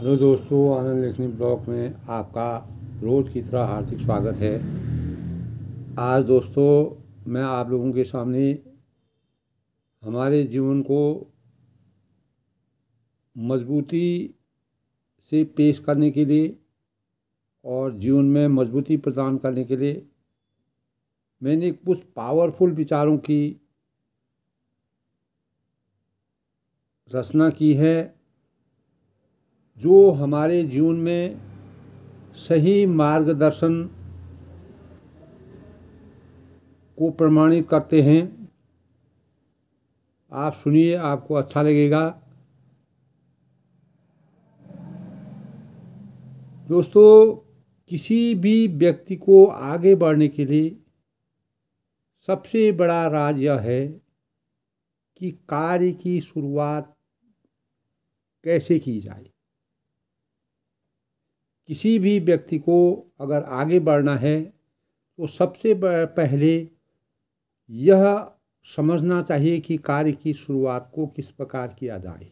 hello दोस्तों आनंद लेखनी blog में आपका रोज़ की तरह हार्दिक स्वागत है आज दोस्तों मैं आप लोगों के सामने हमारे जीवन को मजबूती से पेश करने के लिए और जीवन में मजबूती प्रदान करने के लिए मैंने कुछ पावरफुल विचारों की रचना की है जो हमारे जीवन में सही मार्गदर्शन को प्रमाणित करते हैं आप सुनिए आपको अच्छा लगेगा दोस्तों किसी भी व्यक्ति को आगे बढ़ने के लिए सबसे बड़ा राज यह है कि कार्य की शुरुआत कैसे की जाए किसी भी व्यक्ति को अगर आगे बढ़ना है तो सबसे पहले यह समझना चाहिए कि कार्य की शुरुआत को किस प्रकार किया जाए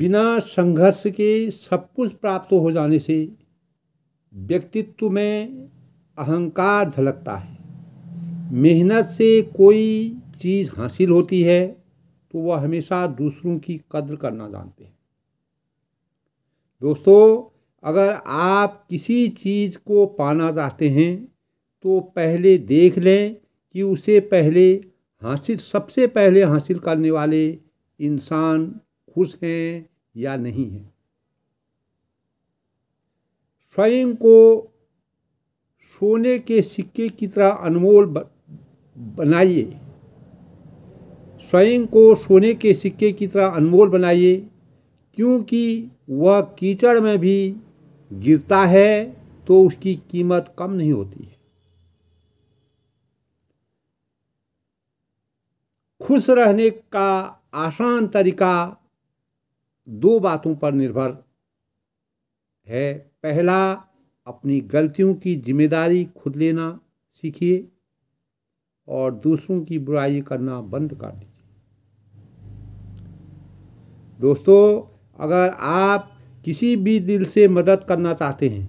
बिना संघर्ष के सब कुछ प्राप्त हो जाने से व्यक्तित्व में अहंकार झलकता है मेहनत से कोई चीज़ हासिल होती है तो वह हमेशा दूसरों की कद्र करना जानते हैं दोस्तों अगर आप किसी चीज़ को पाना चाहते हैं तो पहले देख लें कि उसे पहले हासिल सबसे पहले हासिल करने वाले इंसान खुश हैं या नहीं हैं स्वयं को सोने के सिक्के की तरह अनमोल बनाइए स्वयं को सोने के सिक्के की तरह अनमोल बनाइए क्योंकि वह कीचड़ में भी गिरता है तो उसकी कीमत कम नहीं होती है खुश रहने का आसान तरीका दो बातों पर निर्भर है पहला अपनी गलतियों की जिम्मेदारी खुद लेना सीखिए और दूसरों की बुराई करना बंद कर दीजिए दोस्तों अगर आप किसी भी दिल से मदद करना चाहते हैं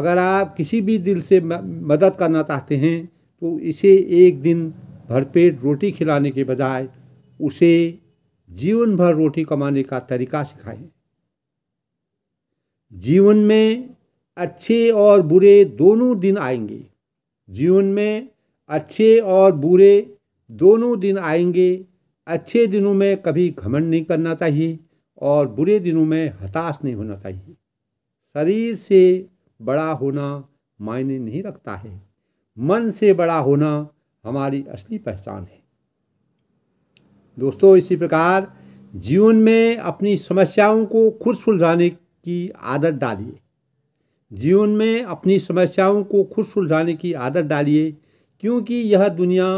अगर आप किसी भी दिल से मदद करना चाहते हैं तो इसे एक दिन भरपेट रोटी खिलाने के बजाय उसे जीवन भर रोटी कमाने का तरीका सिखाएं जीवन में अच्छे और बुरे दोनों दिन आएंगे जीवन में अच्छे और बुरे दोनों दिन आएंगे अच्छे दिनों में कभी घमंड नहीं करना चाहिए और बुरे दिनों में हताश नहीं होना चाहिए शरीर से बड़ा होना मायने नहीं रखता है मन से बड़ा होना हमारी असली पहचान है दोस्तों इसी प्रकार जीवन में अपनी समस्याओं को खुद सुलझाने की आदत डालिए जीवन में अपनी समस्याओं को खुद सुलझाने की आदत डालिए क्योंकि यह दुनिया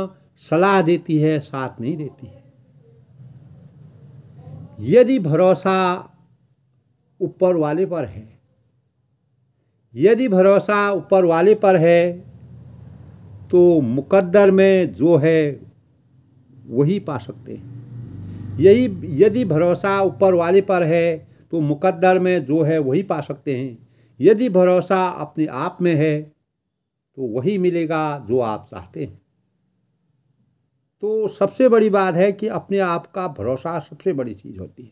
सलाह देती है साथ नहीं देती है यदि भरोसा ऊपर वाले पर है यदि भरोसा ऊपर वाले पर है तो मुकद्दर में जो है वही पा सकते हैं यही यदि भरोसा ऊपर वाले पर है तो मुकद्दर में जो है वही पा सकते हैं यदि भरोसा अपने आप में है तो वही मिलेगा जो आप चाहते हैं तो सबसे बड़ी बात है कि अपने आप का भरोसा सबसे बड़ी चीज़ होती है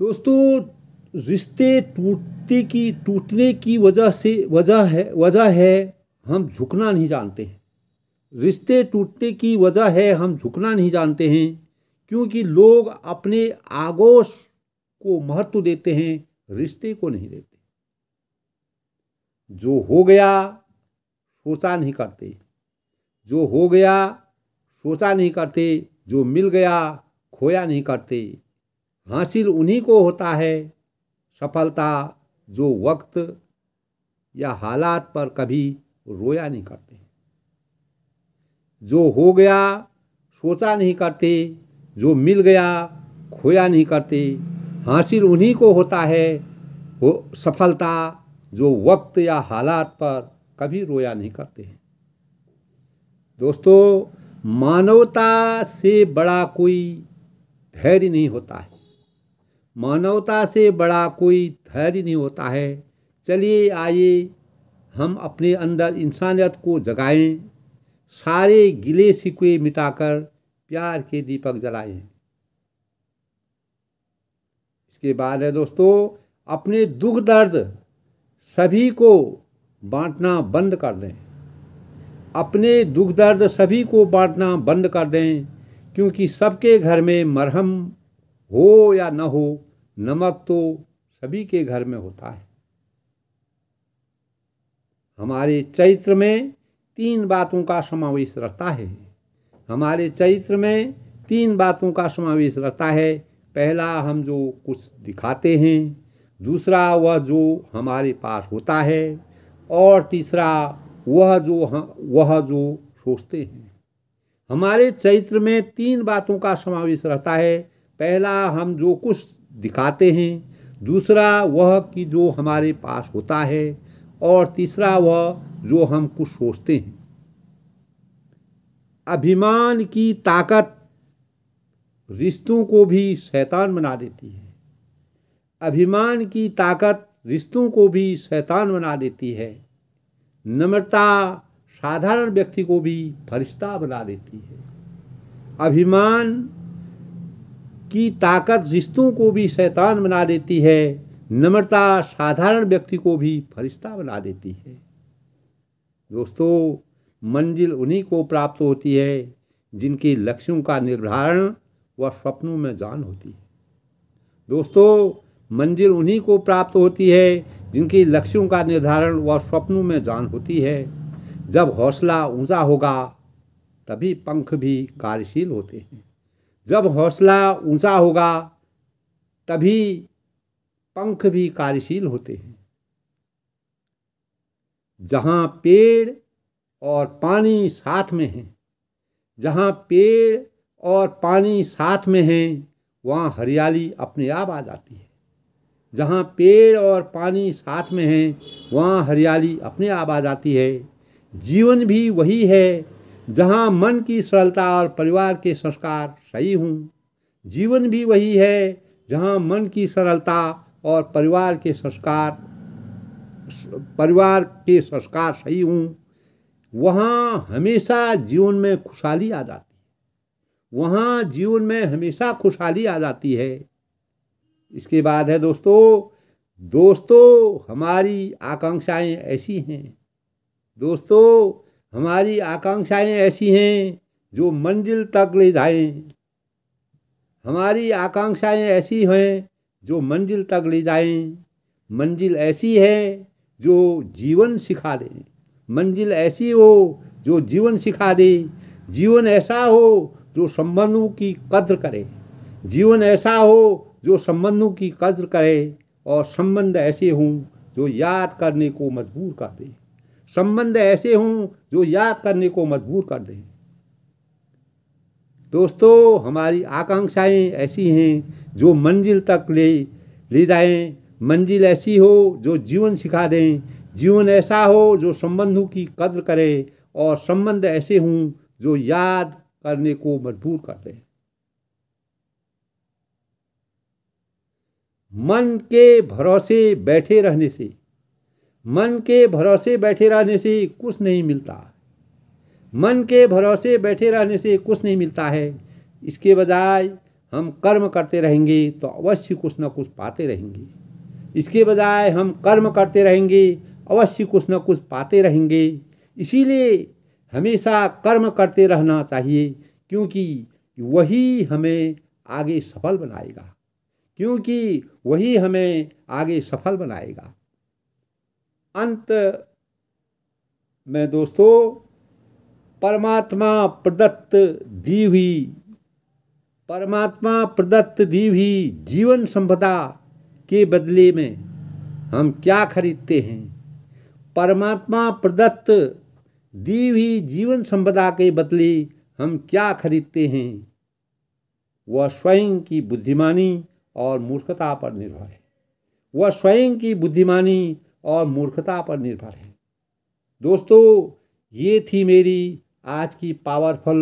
दोस्तों रिश्ते टूटते की टूटने की वजह से वजह है वजह है हम झुकना नहीं जानते हैं रिश्ते टूटने की वजह है हम झुकना नहीं जानते हैं क्योंकि लोग अपने आगोश को महत्व देते हैं रिश्ते को नहीं देते जो हो गया सोचा नहीं करते जो हो गया सोचा नहीं करते जो मिल गया खोया नहीं करते हासिल उन्हीं को होता है सफलता जो वक्त या हालात पर कभी रोया नहीं करते जो हो गया सोचा नहीं करते जो मिल गया खोया नहीं करते हासिल उन्हीं को होता है हो सफलता जो वक्त या हालात पर कभी रोया नहीं करते हैं दोस्तों मानवता से बड़ा कोई धैर्य नहीं होता है मानवता से बड़ा कोई धैर्य नहीं होता है चलिए आइए हम अपने अंदर इंसानियत को जगाएं सारे गिले सिकुए मिटाकर प्यार के दीपक जलाएं इसके बाद है दोस्तों अपने दुख दर्द सभी को बांटना बंद कर दें अपने दुख दर्द सभी को बांटना बंद कर दें क्योंकि सबके घर में मरहम हो या न हो नमक तो सभी के घर में होता है हमारे चैत्र में तीन बातों का समावेश रहता है हमारे चैत्र में तीन बातों का समावेश रहता है पहला हम जो कुछ दिखाते हैं दूसरा वह जो हमारे पास होता है और तीसरा वह जो हाँ, वह जो सोचते हैं हमारे चरित्र में तीन बातों का समावेश रहता है पहला हम जो कुछ दिखाते हैं दूसरा वह कि जो हमारे पास होता है और तीसरा वह जो हम कुछ सोचते हैं अभिमान की ताकत रिश्तों को भी शैतान बना देती है अभिमान की ताकत रिश्तों को भी शैतान बना देती है नम्रता साधारण व्यक्ति को भी फरिश्ता बना देती है अभिमान की ताकत रिश्तों को भी शैतान बना देती है नम्रता साधारण व्यक्ति को भी फरिश्ता बना देती है दोस्तों मंजिल उन्हीं को प्राप्त होती है जिनके लक्ष्यों का निर्धारण व स्वप्नों में जान होती है दोस्तों मंजिल उन्हीं को प्राप्त होती है जिनकी लक्ष्यों का निर्धारण व स्वप्नों में जान होती है जब हौसला ऊंचा होगा तभी पंख भी कार्यशील होते हैं जब हौसला ऊंचा होगा तभी पंख भी कार्यशील होते हैं जहाँ पेड़ और पानी साथ में हैं जहाँ पेड़ और पानी साथ में हैं वहाँ हरियाली अपने आप आ जाती है जहाँ पेड़ और पानी साथ में हैं वहाँ हरियाली अपने आप आ जाती है जीवन भी वही है जहाँ मन की सरलता और परिवार के संस्कार सही हों जीवन भी वही है जहाँ मन की सरलता और परिवार के संस्कार परिवार के संस्कार सही हों वहाँ हमेशा जीवन में खुशहाली आ जाती है वहाँ जीवन में हमेशा खुशहाली आ जाती है इसके बाद है दोस्तों दोस्तों हमारी आकांक्षाएं ऐसी हैं दोस्तों हमारी आकांक्षाएं ऐसी हैं जो मंजिल तक ले जाएं हमारी आकांक्षाएं ऐसी हैं जो मंजिल तक ले जाएं मंजिल ऐसी है जो जीवन सिखा दे मंजिल ऐसी हो जो जीवन सिखा दे जीवन ऐसा हो जो संबंधों की कद्र करे जीवन ऐसा हो जो संबंधों की कद्र करे और संबंध ऐसे हों जो याद करने को मजबूर कर दें संबंध ऐसे हों जो याद करने को मजबूर कर दें दोस्तों हमारी आकांक्षाएं ऐसी हैं जो मंजिल तक ले ले जाएं मंजिल ऐसी हो जो जीवन सिखा दें जीवन ऐसा हो जो संबंधों की कद्र करे और संबंध ऐसे हों जो याद करने को मजबूर कर दें मन के भरोसे बैठे रहने से मन के भरोसे बैठे रहने से कुछ नहीं मिलता मन के भरोसे बैठे रहने से कुछ नहीं मिलता है इसके बजाय हम कर्म करते रहेंगे तो अवश्य कुछ ना कुछ पाते रहेंगे इसके बजाय हम कर्म करते रहेंगे अवश्य कुछ ना कुछ पाते रहेंगे इसीलिए हमेशा कर्म करते रहना चाहिए क्योंकि वही हमें आगे सफल बनाएगा क्योंकि वही हमें आगे सफल बनाएगा अंत में दोस्तों परमात्मा प्रदत्त दी हुई परमात्मा प्रदत्त दी हुई जीवन संपदा के बदले में हम क्या खरीदते हैं परमात्मा प्रदत्त दी हुई जीवन संपदा के बदले हम क्या खरीदते हैं वह स्वयं की बुद्धिमानी और मूर्खता पर निर्भर है वह स्वयं की बुद्धिमानी और मूर्खता पर निर्भर है दोस्तों ये थी मेरी आज की पावरफुल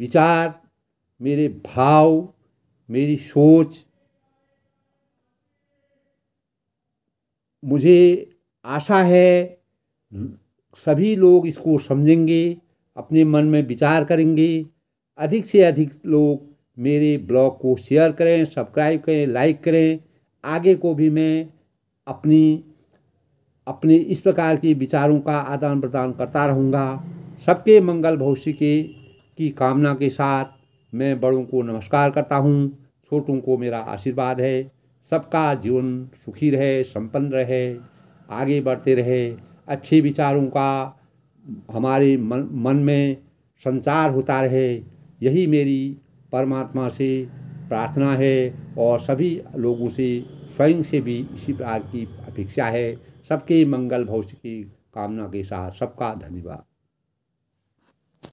विचार मेरे भाव मेरी सोच मुझे आशा है सभी लोग इसको समझेंगे अपने मन में विचार करेंगे अधिक से अधिक लोग मेरे ब्लॉग को शेयर करें सब्सक्राइब करें लाइक करें आगे को भी मैं अपनी अपने इस प्रकार के विचारों का आदान प्रदान करता रहूँगा सबके मंगल भविष्य के की कामना के साथ मैं बड़ों को नमस्कार करता हूँ छोटों को मेरा आशीर्वाद है सबका जीवन सुखी रहे संपन्न रहे आगे बढ़ते रहे अच्छे विचारों का हमारे मन मन में संचार होता रहे यही मेरी परमात्मा से प्रार्थना है और सभी लोगों से स्वयं से भी इसी प्रकार की अपेक्षा है सबके मंगल भविष्य की कामना के साथ सबका धन्यवाद